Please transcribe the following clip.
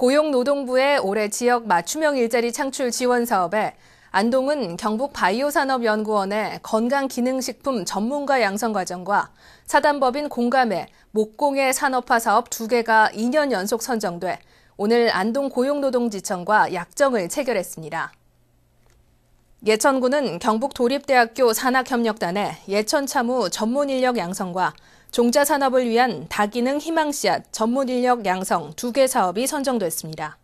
고용노동부의 올해 지역 맞춤형 일자리 창출 지원 사업에 안동은 경북 바이오산업연구원의 건강기능식품 전문가 양성 과정과 사단법인 공감의 목공의 산업화 사업 두 개가 2년 연속 선정돼 오늘 안동 고용노동지청과 약정을 체결했습니다. 예천군은 경북 도립대학교 산학협력단에 예천참우 전문인력 양성과 종자산업을 위한 다기능 희망씨앗 전문인력 양성 두 개 사업이 선정됐습니다.